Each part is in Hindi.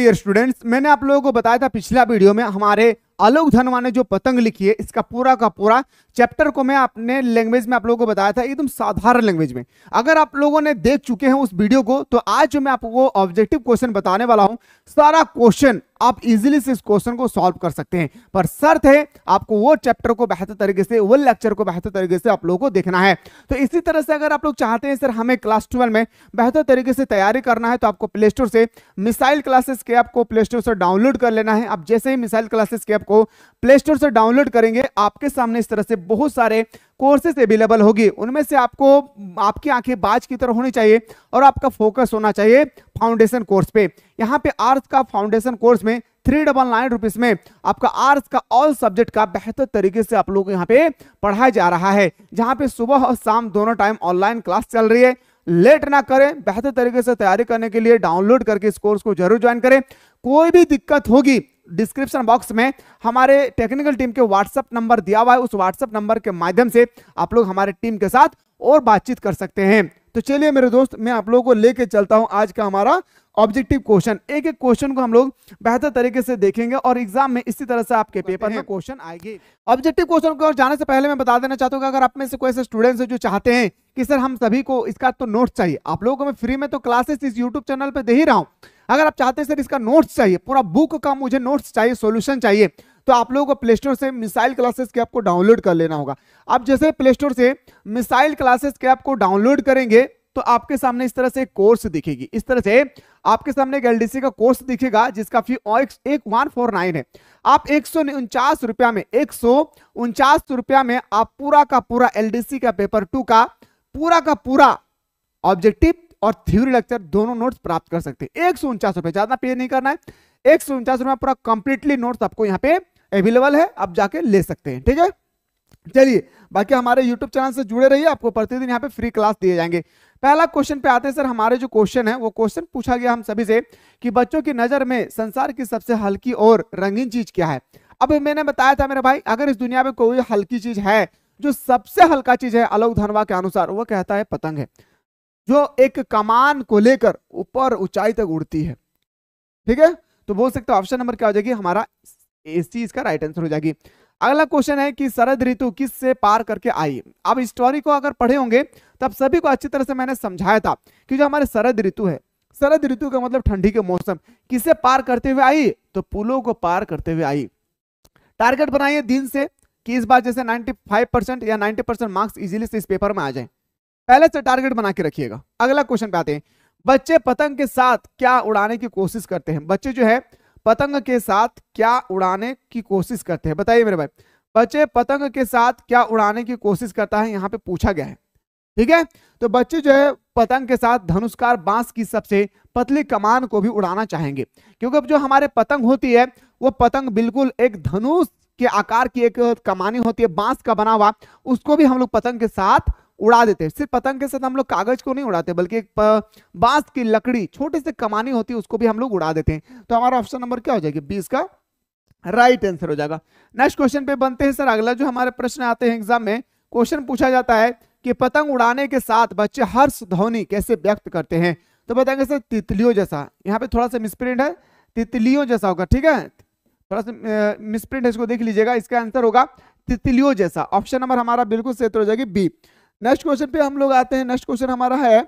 डियर स्टूडेंट्स मैंने आप लोगों को बताया था पिछला वीडियो में हमारे आलोक धनवा ने जो पतंग लिखी है इसका पूरा का पूरा चैप्टर को मैं अपने लैंग्वेज में आप लोगों को बताया था एकदम साधारण लैंग्वेज में अगर आप लोगों ने देख चुके हैं उस वीडियो को तो आज जो मैं आपको ऑब्जेक्टिव क्वेश्चन बताने वाला हूं सारा क्वेश्चन आप इजीली से इस क्वेश्चन को सॉल्व कर सकते हैं पर शर्त है आपको वो चैप्टर को बेहतर तरीके से वो लेक्चर को बेहतर तरीके से आप लोगों को देखना है तो इसी तरह से अगर आप लोग चाहते हैं सर हमें क्लास ट्वेल्व में बेहतर तरीके से तैयारी करना है तो आपको प्ले स्टोर से मिसाइल क्लासेस के आपको प्ले स्टोर से डाउनलोड कर लेना है आप जैसे ही मिसाइल क्लासेस के आपको को प्ले स्टोर से डाउनलोड करेंगे आपके सामने इस तरह से बहुत सारे कोर्सेस अवेलेबल होगी उनमें से आपको आपकी आंखें बाज की तरह होनी चाहिए और आपका फोकस होना चाहिए फाउंडेशन कोर्स पे यहाँ पे आर्ट्स का फाउंडेशन कोर्स में थ्री डबल नाइन रुपीज में आपका आर्ट्स का ऑल सब्जेक्ट का बेहतर तरीके से आप लोग यहाँ पे पढ़ाया जा रहा है जहाँ पे सुबह और शाम दोनों टाइम ऑनलाइन क्लास चल रही है लेट ना करें बेहतर तरीके से तैयारी करने के लिए डाउनलोड करके इस कोर्स को जरूर ज्वाइन करें कोई भी दिक्कत होगी डिस्क्रिप्शन बॉक्स में हमारे टेक्निकल टीम के व्हाट्सएप नंबर दिया हुआ है उस व्हाट्सएप नंबर के माध्यम से आप लोग हमारे टीम के साथ और बातचीत कर सकते हैं तो चलिए मेरे दोस्त मैं आप लोगों को लेके चलता हूं आज का हमारा ऑब्जेक्टिव क्वेश्चन एक एक क्वेश्चन को हम लोग बेहतर तरीके से देखेंगे और एग्जाम में इसी तरह से आपके पेपर में क्वेश्चन आएगी ऑब्जेक्टिव क्वेश्चन को जाने से पहले मैं बता देना चाहता हूँ अगर आप में से कोई ऐसे स्टूडेंट्स हैं जो चाहते हैं कि सर हम सभी को इसका तो नोट चाहिए आप लोगों को मैं फ्री में तो क्लासेस इस यूट्यूब चैनल पर दे ही रहा हूँ अगर आप चाहते हैं सर इसका नोट्स चाहिए पूरा बुक का मुझे नोट्स चाहिए सोल्यूशन चाहिए तो आप लोगों को प्ले स्टोर से मिसाइल क्लासेस के आपको डाउनलोड कर लेना होगा आप जैसे प्ले स्टोर से मिसाइल क्लासेस के आपको डाउनलोड करेंगे तो आपके सामने इस तरह से एक कोर्स दिखेगी इस तरह से आपके सामने एक एलडीसी का कोर्स दिखेगा जिसका फी एक वन फोर नाइन है आप एक सौ उनचास रुपया में एक सौ उनचास रुपया में आप पूरा का पूरा एलडीसी का पेपर टू का पूरा का पूरा ऑब्जेक्टिव और थ्योरी लेक्चर दोनों नोट्स प्राप्त कर सकते हैं एक सौ उनचास रुपए ज्यादा पे नहीं करना है एक सौ उनचास रुपए पूरा कंप्लीटली नोट्स आपको यहाँ पे अवेलेबल है आप जाके ले सकते हैं ठीक है चलिए बाकी हमारे YouTube चैनल से जुड़े रहिए आपको प्रतिदिन यहाँ पे फ्री क्लास दिए जाएंगे पहला क्वेश्चन पे आते हैं सर हमारे जो क्वेश्चन है वो क्वेश्चन पूछा गया हम सभी से कि बच्चों की नजर में संसार की सबसे हल्की और रंगीन चीज क्या है अब मैंने बताया था मेरे भाई अगर इस दुनिया में कोई हल्की चीज है जो सबसे हल्का चीज है अलोक धनवा के अनुसार वो कहता है पतंग है जो एक कमान को लेकर ऊपर ऊंचाई तक उड़ती है ठीक है तो बोल सकते हो ऑप्शन नंबर क्या हो जाएगी हमारा एसी इसका राइट आंसर हो जाएगी अगला क्वेश्चन है कि शरद ऋतु किस से पार करके आई अब स्टोरी को अगर पढ़े होंगे तब सभी को अच्छी तरह से मैंने समझाया था कि जो हमारे शरद ऋतु है शरद ऋतु का मतलब ठंडी के मौसम किसे पार करते हुए आई तो पुलों को पार करते हुए आई टारगेट बनाइए दिन से कि इस बार जैसे 95 परसेंट या 90 परसेंट मार्क्स इजीली से इस पेपर में आ जाएं पहले से टारगेट बना के रखिएगा अगला क्वेश्चन पे आते हैं बच्चे पतंग के साथ क्या उड़ाने की कोशिश करते हैं बच्चे जो है पतंग के साथ क्या उड़ाने की कोशिश करते हैं बताइए मेरे भाई बच्चे पतंग के साथ क्या उड़ाने की कोशिश करता है यहाँ पे पूछा गया है ठीक है तो बच्चे जो है पतंग के साथ धनुष्कार बांस की सबसे पतली कमान को भी उड़ाना चाहेंगे क्योंकि अब जो हमारे पतंग होती है वो पतंग बिल्कुल एक धनुष के आकार की एक कमानी होती है बांस का बना हुआ उसको भी हम लोग पतंग के साथ उड़ा देते हैं सिर्फ पतंग के साथ हम लोग कागज को नहीं उड़ाते बल्कि एक बांस की लकड़ी छोटी से कमानी होती है उसको भी हम लोग उड़ा देते हैं तो हमारा ऑप्शन नंबर क्या हो जाएगी बीस का राइट आंसर हो जाएगा नेक्स्ट क्वेश्चन पे बनते हैं सर अगला जो हमारे प्रश्न आते हैं एग्जाम में क्वेश्चन पूछा जाता है कि पतंग उड़ाने के साथ बच्चे हर्ष ध्वनि कैसे व्यक्त करते हैं तो बताएंगे सर तितलियों जैसा यहाँ पे थोड़ा सा मिसप्रिंट है तितलियों जैसा होगा ठीक है थोड़ा सा मिसप्रिंट है इसको देख लीजिएगा इसका आंसर होगा तितलियों जैसा ऑप्शन नंबर हमारा बिल्कुल सही हो जाएगी बी नेक्स्ट क्वेश्चन पे हम लोग आते हैं नेक्स्ट क्वेश्चन हमारा है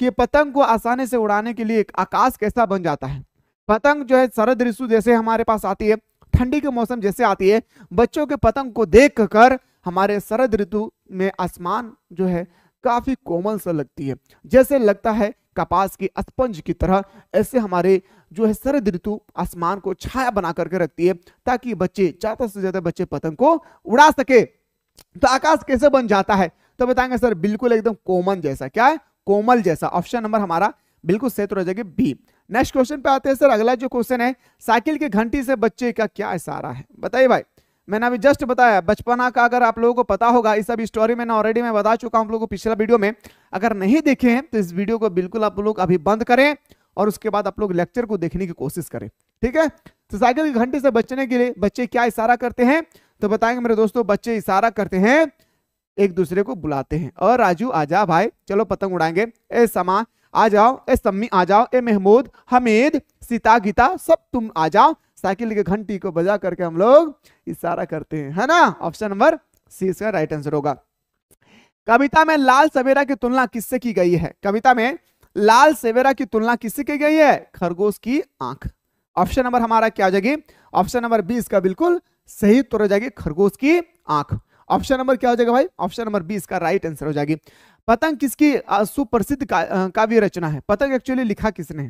कि पतंग को आसानी से उड़ाने के लिए आकाश कैसा बन जाता है पतंग जो है शरद ऋतु जैसे हमारे पास आती है ठंडी के मौसम जैसे आती है बच्चों के पतंग को देख कर हमारे शरद ऋतु में आसमान जो है काफी कोमल सा लगती है जैसे लगता है कपास की स्पंज की तरह ऐसे हमारे जो है शरद ऋतु आसमान को छाया बना करके रखती है ताकि बच्चे ज्यादा से ज्यादा बच्चे पतंग को उड़ा सके तो आकाश कैसे बन जाता है तो बताएंगे सर बिल्कुल एकदम कोमन जैसा क्या है कोमल जैसा ऑप्शन नंबर हमारा बिल्कुल सही तरह जाएगी बी नेक्स्ट क्वेश्चन पे आते हैं सर अगला जो क्वेश्चन है साइकिल की घंटी से बच्चे का क्या इशारा है बताइए भाई मैंने अभी जस्ट बताया बचपना का अगर आप लोगों को पता होगा इस सब स्टोरी मैंने ऑलरेडी मैं बता चुका हूं आप लोगों को पिछला वीडियो में अगर नहीं देखे हैं तो इस वीडियो को बिल्कुल आप लोग अभी बंद करें और उसके बाद आप लोग लेक्चर को देखने की कोशिश करें ठीक है तो साइकिल की घंटी से बचने के लिए बच्चे क्या इशारा करते हैं तो बताएंगे मेरे दोस्तों बच्चे इशारा करते हैं एक दूसरे को बुलाते हैं और राजू आ जा भाई चलो पतंग उड़ाएंगे ए समा आ जाओ ए सम्मी आ जाओ ए महमूद हमीद सीता गीता सब तुम आ जाओ साइकिल के घंटी को बजा करके हम लोग इशारा करते हैं है ना ऑप्शन नंबर सी इसका राइट आंसर होगा कविता में लाल सवेरा की तुलना किससे की गई है कविता में लाल सवेरा की तुलना किससे की गई है खरगोश की आंख ऑप्शन नंबर हमारा क्या हो जाएगी ऑप्शन नंबर बी इसका बिल्कुल सही उत्तर हो जाएगी खरगोश की आंख ऑप्शन नंबर क्या हो जाएगा भाई ऑप्शन नंबर बी इसका राइट आंसर हो जाएगी पतंग किसकी सुप्रसिद्ध काव्य रचना है पतंग एक्चुअली लिखा किसने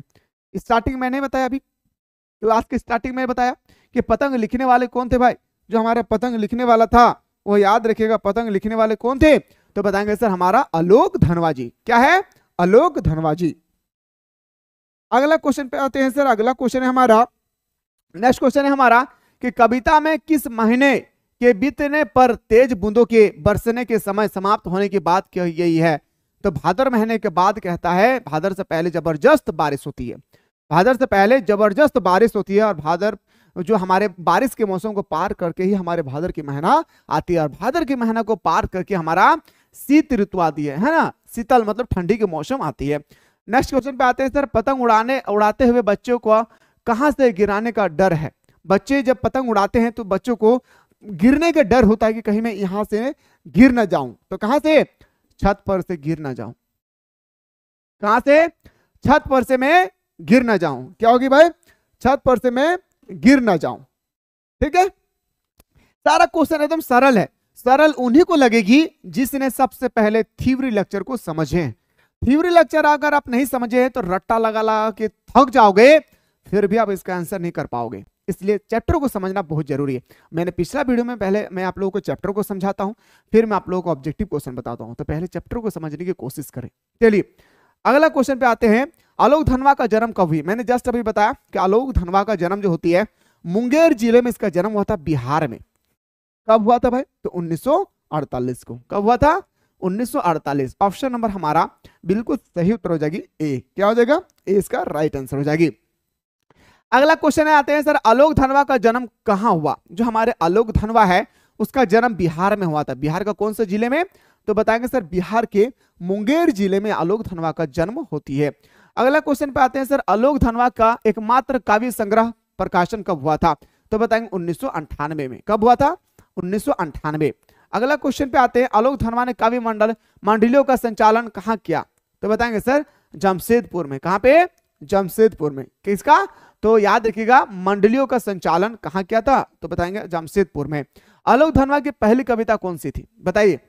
स्टार्टिंग मैंने बताया अभी क्लास के स्टार्टिंग में बताया कि पतंग लिखने वाले कौन थे भाई जो हमारे पतंग लिखने वाला था वो याद रखेगा पतंग लिखने वाले कौन थे तो बताएंगे सर हमारा अलोक धनवाजी क्या है अलोक धनवाजी अगला क्वेश्चन पे आते हैं सर अगला क्वेश्चन है हमारा नेक्स्ट क्वेश्चन है हमारा कि कविता में किस महीने के बीतने पर तेज बूंदों के बरसने के समय समाप्त होने की बात कही गई है तो भादर महीने के बाद कहता है भादर से पहले जबरदस्त बारिश होती है भादर से पहले जबरदस्त बारिश होती है और भादर जो हमारे बारिश के मौसम को पार करके ही हमारे भादर की महीना आती है और भादर की महीना को पार करके हमारा शीत ऋतु आती है है ना शीतल मतलब ठंडी के मौसम आती है नेक्स्ट क्वेश्चन पे आते हैं सर पतंग उड़ाने उड़ाते हुए बच्चों को कहाँ से गिराने का डर है बच्चे जब पतंग उड़ाते हैं तो बच्चों को गिरने का डर होता है कि कहीं मैं यहां से गिर ना जाऊं तो कहां से छत पर से गिर ना जाऊं कहां से छत पर से मैं गिर ना जाऊं क्या होगी भाई छत पर से मैं गिर ना जाऊं ठीक है सारा क्वेश्चन एकदम सरल है सरल उन्हीं को लगेगी जिसने सबसे पहले थीवरी लेक्चर को समझे थीवरी लेक्चर अगर आप नहीं समझे तो रट्टा लगा लगा के थक जाओगे फिर भी आप इसका आंसर नहीं कर पाओगे इसलिए चैप्टर को समझना बहुत जरूरी है मैंने पिछला वीडियो में पहले मैं आप लोगों को चैप्टर को समझाता हूँ फिर मैं आप लोगों को ऑब्जेक्टिव क्वेश्चन बताता हूँ तो पहले चैप्टर को समझने की कोशिश करें चलिए अगला क्वेश्चन पे आते हैं आलोक धनवा का जन्म कब हुई मैंने जस्ट अभी बताया कि आलोक धनवा का जन्म जो होती है मुंगेर जिले में इसका जन्म हुआ था बिहार में कब हुआ था भाई तो 1948 को कब हुआ था 1948 ऑप्शन नंबर हमारा बिल्कुल सही उत्तर हो जाएगी ए क्या हो जाएगा ए इसका राइट आंसर हो जाएगी अगला क्वेश्चन है आते हैं सर अलोक धनवा का जन्म कहाँ हुआ जो हमारे अलोक धनवा है उसका जन्म बिहार में हुआ था बिहार का कौन से जिले में तो बताएंगे सर बिहार के मुंगेर जिले में आलोक धनवा का जन्म होती है अगला क्वेश्चन पे आते हैं सर अलोक धनवा का एकमात्र काव्य संग्रह प्रकाशन कब हुआ था तो बताएंगे उन्नीस में कब हुआ था उन्नीस अगला क्वेश्चन पे आते हैं अलोक धनवा ने काव्य मंडल मंडलियों का संचालन कहाँ किया तो बताएंगे सर जमशेदपुर में कहाँ पे जमशेदपुर में किसका तो याद रखिएगा मंडलियों का संचालन कहा किया था तो बताएंगे जमशेदपुर में आलोक धनवा की पहली कविता कौन सी थी बताइए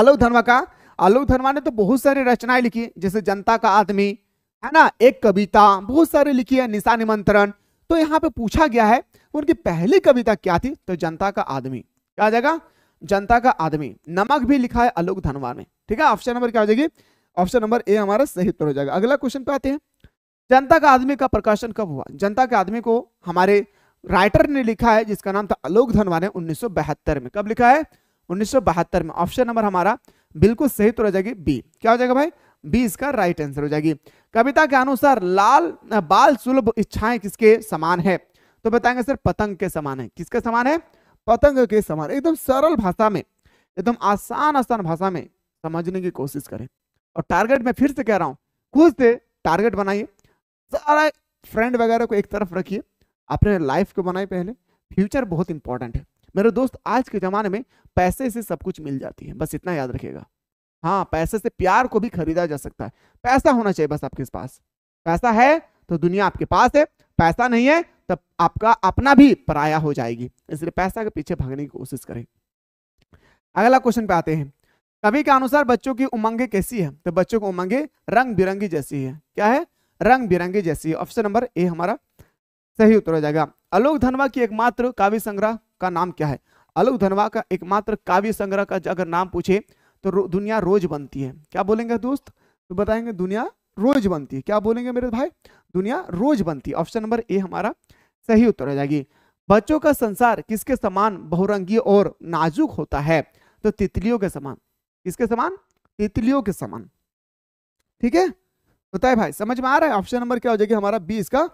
आलोक धनवा का आलोक धनवा ने तो बहुत सारी रचनाएं लिखी जैसे जनता का आदमी है ना एक कविता बहुत सारी लिखी है निशा निमंत्रण तो यहाँ पे पूछा गया है उनकी पहली कविता क्या थी तो जनता का आदमी क्या आ जाएगा जनता का आदमी नमक भी लिखा है आलोक धनवा ने ठीक है ऑप्शन नंबर क्या हो जाएगी ऑप्शन नंबर ए हमारा सही उत्तर हो जाएगा अगला क्वेश्चन पे आते हैं जनता का आदमी का प्रकाशन कब हुआ जनता के आदमी को हमारे राइटर ने लिखा है जिसका नाम था आलोक धनवाने उन्नीस में कब लिखा है उन्नीस में ऑप्शन नंबर हमारा बिल्कुल सही तो रह जाएगी बी क्या हो जाएगा भाई बी इसका राइट आंसर हो जाएगी कविता के अनुसार लाल बाल सुलभ इच्छाएं किसके समान है तो बताएंगे सर पतंग के समान है किसके समान है पतंग के समान एकदम सरल भाषा में एकदम आसान आसान भाषा में समझने की कोशिश करें और टारगेट में फिर से कह रहा हूं खुद से टारगेट बनाइए सारा फ्रेंड वगैरह को एक तरफ रखिए अपने लाइफ को बनाए पहले फ्यूचर बहुत इंपॉर्टेंट है मेरे दोस्त आज के ज़माने में पैसे से सब कुछ मिल जाती है बस इतना याद रखिएगा हाँ पैसे से प्यार को भी खरीदा जा सकता है पैसा होना चाहिए बस आपके पास पैसा है तो दुनिया आपके पास है पैसा नहीं है तब तो आपका अपना भी पराया हो जाएगी इसलिए पैसा के पीछे भागने की कोशिश करें अगला क्वेश्चन पे आते हैं कवि के अनुसार बच्चों की उमंगे कैसी है तो बच्चों की उमंगे रंग बिरंगी जैसी है क्या है रंग बिरंगी जैसी ऑप्शन नंबर ए हमारा सही उत्तर हो जाएगा अलोक धनवा की एकमात्र काव्य संग्रह का नाम क्या है अलोक धनवा का एकमात्र काव्य संग्रह का अगर नाम पूछे तो रो, दुनिया रोज बनती है क्या बोलेंगे दोस्त तो बताएंगे दुनिया रोज बनती है क्या बोलेंगे मेरे भाई दुनिया रोज बनती है ऑप्शन नंबर ए हमारा सही उत्तर हो जाएगी बच्चों का संसार किसके समान बहुरंगी और नाजुक होता है तो तितलियों के समान किसके समान तितलियों के समान ठीक है होता है भाई समझ में आ रहा है ऑप्शन नंबर क्या हो जाएगा हमारा बी इसका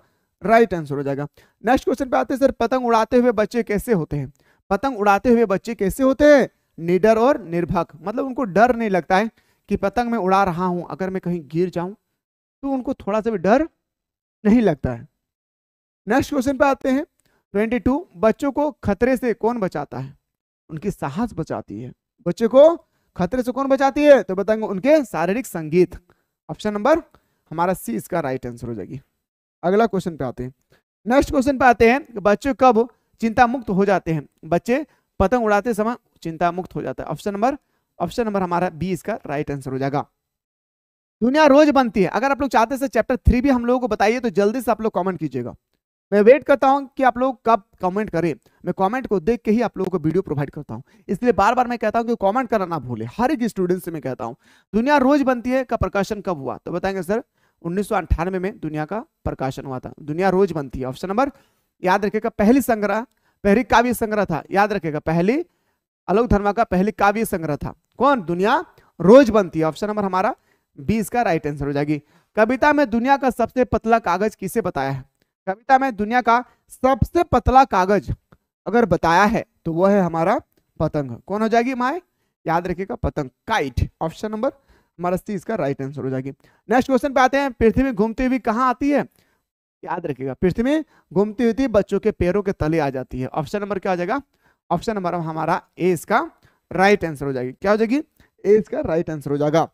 राइट आंसर हो जाएगा नेक्स्ट क्वेश्चन पे आते हैं सर पतंग उड़ाते हुए बच्चे कैसे होते हैं पतंग उड़ाते हुए बच्चे कैसे होते हैं निडर और निर्भक मतलब उनको डर नहीं लगता है कि पतंग में उड़ा रहा हूं अगर मैं कहीं गिर जाऊं तो उनको थोड़ा सा भी डर नहीं लगता है नेक्स्ट क्वेश्चन पे आते हैं 22 बच्चों को खतरे से कौन बचाता है उनकी साहस बचाती है बच्चे को खतरे से कौन बचाती है तो बताएंगे उनके शारीरिक संगीत ऑप्शन नंबर हमारा सी इसका राइट आंसर हो जाएगी अगला क्वेश्चन पे आते हैं नेक्स्ट क्वेश्चन पे आते हैं बच्चे कब चिंता मुक्त हो जाते हैं बच्चे पतंग उड़ाते समय चिंता मुक्त हो जाता है ऑप्शन नंबर ऑप्शन नंबर हमारा बी इसका राइट आंसर हो जाएगा दुनिया रोज बनती है अगर आप लोग चाहते हैं चैप्टर थ्री भी हम लोगों को बताइए तो जल्दी से आप लोग कॉमेंट कीजिएगा मैं वेट करता हूं कि आप लोग कब कमेंट करें मैं कमेंट को देख के ही आप लोगों को वीडियो प्रोवाइड करता हूं इसलिए बार बार मैं कहता हूं कि कमेंट करना ना भूले हर एक स्टूडेंट से मैं कहता हूं दुनिया रोज बनती है का प्रकाशन कब हुआ तो बताएंगे सर उन्नीस में दुनिया का प्रकाशन हुआ था दुनिया रोज बनती है ऑप्शन नंबर याद रखेगा पहली संग्रह पहली काव्य संग्रह था याद रखेगा पहली अलोक धर्मा का पहली काव्य संग्रह था कौन दुनिया रोज बनती है ऑप्शन नंबर हमारा बीस का राइट आंसर हो जाएगी कविता में दुनिया का सबसे पतला कागज किसे बताया है कविता में दुनिया का सबसे पतला कागज अगर बताया है तो वह है हमारा पतंग कौन हो जाएगी माए याद रखिएगा पतंग काइट ऑप्शन नंबर हमारा सी इसका राइट आंसर हो जाएगी नेक्स्ट क्वेश्चन पे आते हैं पृथ्वी घूमती हुई कहाँ आती है याद रखिएगा पृथ्वी घूमती हुई बच्चों के पैरों के तले आ जाती है ऑप्शन नंबर क्या हो जाएगा ऑप्शन नंबर हमारा ए इसका राइट आंसर हो जाएगी क्या हो जाएगी ए इसका राइट आंसर हो जाएगा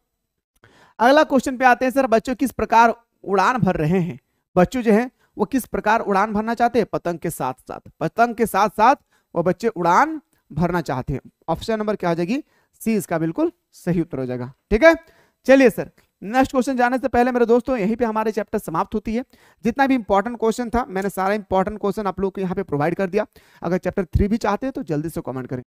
अगला क्वेश्चन पे आते हैं सर बच्चों किस प्रकार उड़ान भर रहे हैं बच्चों जो है वो किस प्रकार उड़ान भरना चाहते हैं पतंग के साथ साथ पतंग के साथ साथ वो बच्चे उड़ान भरना चाहते हैं ऑप्शन नंबर क्या हो जाएगी सी इसका बिल्कुल सही उत्तर हो जाएगा ठीक है चलिए सर नेक्स्ट क्वेश्चन जाने से पहले मेरे दोस्तों यहीं पे हमारे चैप्टर समाप्त होती है जितना भी इंपॉर्टेंट क्वेश्चन था मैंने सारा इंपॉर्टेंट क्वेश्चन आप लोग को यहाँ पे प्रोवाइड कर दिया अगर चैप्टर थ्री भी चाहते हैं तो जल्दी से कमेंट करें